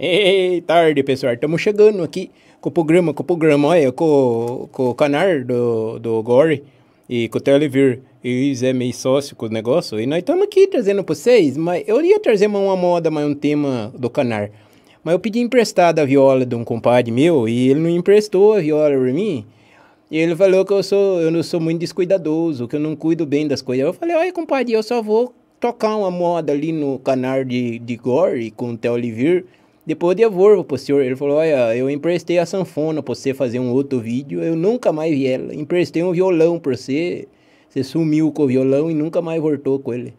Ei, tarde, pessoal. Estamos chegando aqui com o programa, com o programa, olha, com, com o canal do, do Gore e com o Televir. o é meio sócio com o negócio. E nós estamos aqui trazendo para vocês, mas eu ia trazer uma moda, mais um tema do canal. Mas eu pedi emprestada a viola de um compadre meu e ele não emprestou a viola para mim. E ele falou que eu sou, eu não sou muito descuidadoso, que eu não cuido bem das coisas. Eu falei, olha, compadre, eu só vou tocar uma moda ali no canal de, de Gore com o Theo Oliveira. Depois eu devolvo pro senhor. Ele falou: Olha, eu emprestei a sanfona pra você fazer um outro vídeo. Eu nunca mais vi ela. Emprestei um violão pra você. Você sumiu com o violão e nunca mais voltou com ele.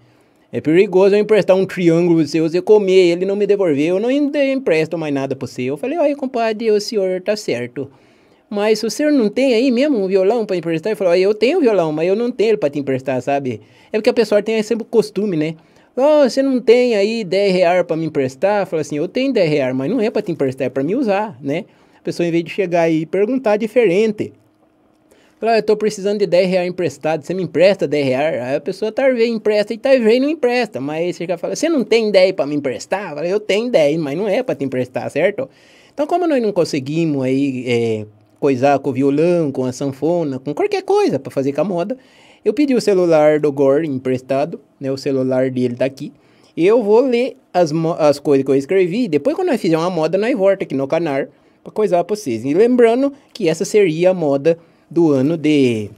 É perigoso eu emprestar um triângulo seu, você comer ele não me devolver. Eu não empresto mais nada pra você. Eu falei: Olha, compadre, o senhor tá certo. Mas o senhor não tem aí mesmo um violão pra emprestar? Ele falou: Eu tenho violão, mas eu não tenho ele pra te emprestar, sabe? É porque a pessoa tem sempre o costume, né? Oh, você não tem aí 10 reais para me emprestar? Fala assim, eu tenho 10 reais, mas não é para te emprestar, é para me usar, né? A pessoa, em vez de chegar aí e perguntar, é diferente. Fala, ah, eu tô precisando de 10 reais emprestado, você me empresta 10 reais? Aí a pessoa tá vendo, empresta e tá vendo, não empresta. Mas aí você já fala, você não tem 10 para me emprestar? Fala, eu tenho 10, mas não é para te emprestar, certo? Então, como nós não conseguimos aí... É, coisar com o violão, com a sanfona, com qualquer coisa para fazer com a moda. Eu pedi o celular do Gore emprestado, né? O celular dele tá aqui. Eu vou ler as, as coisas que eu escrevi. Depois, quando nós fizermos uma moda, nós volta aqui no canal para coisar para vocês. E lembrando que essa seria a moda do ano de,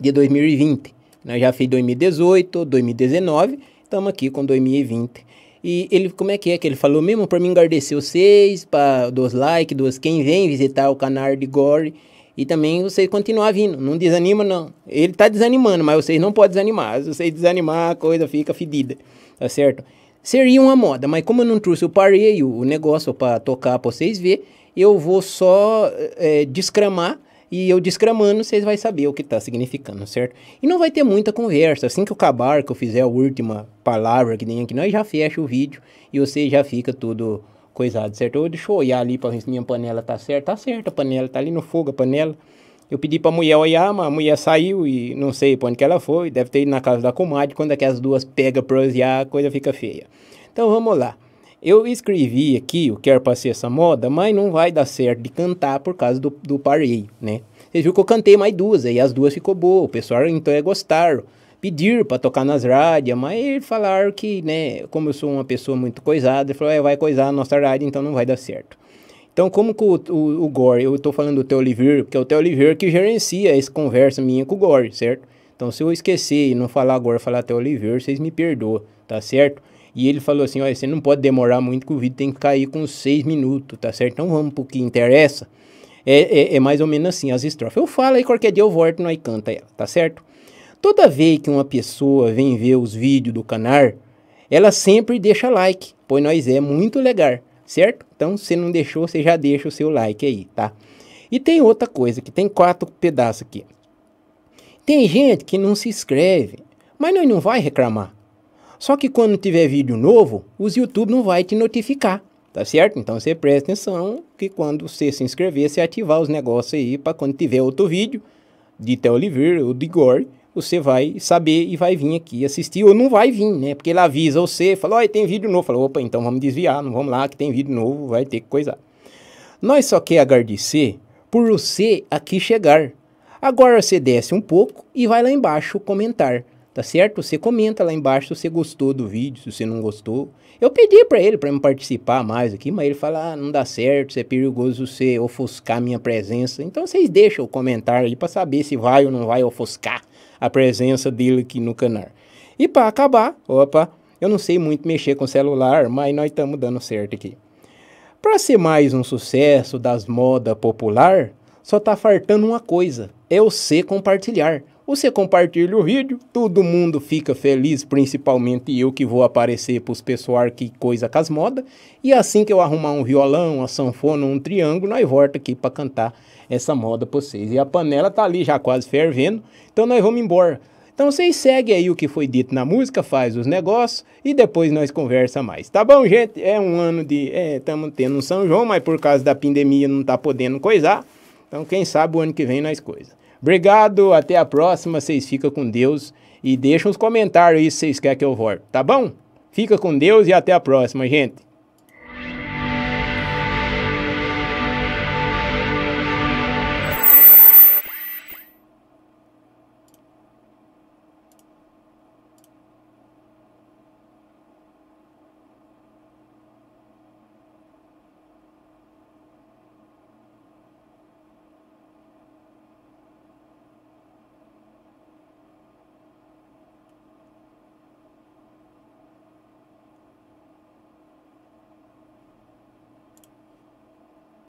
de 2020. Nós já fiz 2018, 2019, estamos aqui com 2020 e ele, como é que é que ele falou mesmo? Para me engardecer vocês, para dos likes, dos quem vem visitar o canal de Gore. E também vocês continuar vindo, não desanima não. Ele tá desanimando, mas vocês não podem desanimar. Se vocês desanimar, a coisa fica fedida, tá certo? Seria uma moda, mas como eu não trouxe o parei o negócio para tocar para vocês ver, eu vou só é, descramar e eu descramando, vocês vão saber o que está significando, certo? E não vai ter muita conversa. Assim que eu acabar, que eu fizer a última palavra que tem aqui, nós já fecha o vídeo e você já fica tudo coisado, certo? Eu deixa eu olhar ali para ver se minha panela tá certa. Tá certa a panela, tá ali no fogo a panela. Eu pedi pra mulher olhar, mas a mulher saiu e não sei pra onde que ela foi. Deve ter ido na casa da comadre. Quando é que as duas pegam pra olhar, a coisa fica feia. Então vamos lá. Eu escrevi aqui o Quer Passei Essa Moda, mas não vai dar certo de cantar por causa do, do parei, né? Vocês viram que eu cantei mais duas, aí as duas ficou boa, o pessoal então é gostaram. Pedir para tocar nas rádios, mas falaram que, né, como eu sou uma pessoa muito coisada, falou, é, vai coisar a nossa rádio, então não vai dar certo. Então, como que o, o, o Gore, eu estou falando do Theo Oliveira, porque é o Theo Oliveira que gerencia essa conversa minha com o Gore, certo? Então, se eu esquecer e não falar agora, falar Theo Oliveira, vocês me perdoam, tá certo? E ele falou assim: olha, você não pode demorar muito, que o vídeo tem que cair com seis minutos, tá certo? Então vamos pro que interessa. É, é, é mais ou menos assim as estrofes. Eu falo aí, qualquer dia eu volto, nós canta ela, tá certo? Toda vez que uma pessoa vem ver os vídeos do canal, ela sempre deixa like, pois nós é muito legal, certo? Então, se não deixou, você já deixa o seu like aí, tá? E tem outra coisa que tem quatro pedaços aqui. Tem gente que não se inscreve, mas nós não vai reclamar. Só que quando tiver vídeo novo, os YouTube não vai te notificar, tá certo? Então você presta atenção que quando você se inscrever, você ativar os negócios aí para quando tiver outro vídeo de Theo Oliveira ou de Gore, você vai saber e vai vir aqui assistir ou não vai vir, né? Porque ele avisa você, fala, olha, tem vídeo novo. Fala, opa, então vamos desviar, não vamos lá que tem vídeo novo, vai ter que coisar. Nós só quer agradecer por você aqui chegar. Agora você desce um pouco e vai lá embaixo comentar tá certo? Você comenta lá embaixo se você gostou do vídeo, se você não gostou. Eu pedi para ele para me participar mais aqui, mas ele fala: ah, não dá certo, isso é perigoso você ofuscar minha presença. Então vocês deixam o comentário aí para saber se vai ou não vai ofuscar a presença dele aqui no canal. E para acabar, opa, eu não sei muito mexer com celular, mas nós estamos dando certo aqui. Para ser mais um sucesso das modas popular, só tá faltando uma coisa: é você compartilhar. Você compartilha o vídeo, todo mundo fica feliz, principalmente eu que vou aparecer para os pessoal que coisa com as moda. E assim que eu arrumar um violão, uma sanfona, um triângulo, nós volta aqui para cantar essa moda para vocês. E a panela tá ali já quase fervendo, então nós vamos embora. Então vocês seguem aí o que foi dito na música, faz os negócios e depois nós conversa mais. Tá bom, gente? É um ano de... Estamos é, tendo um São João, mas por causa da pandemia não tá podendo coisar. Então quem sabe o ano que vem nós coisas. Obrigado, até a próxima. Vocês ficam com Deus e deixam os comentários aí se vocês querem que eu volte, tá bom? Fica com Deus e até a próxima, gente.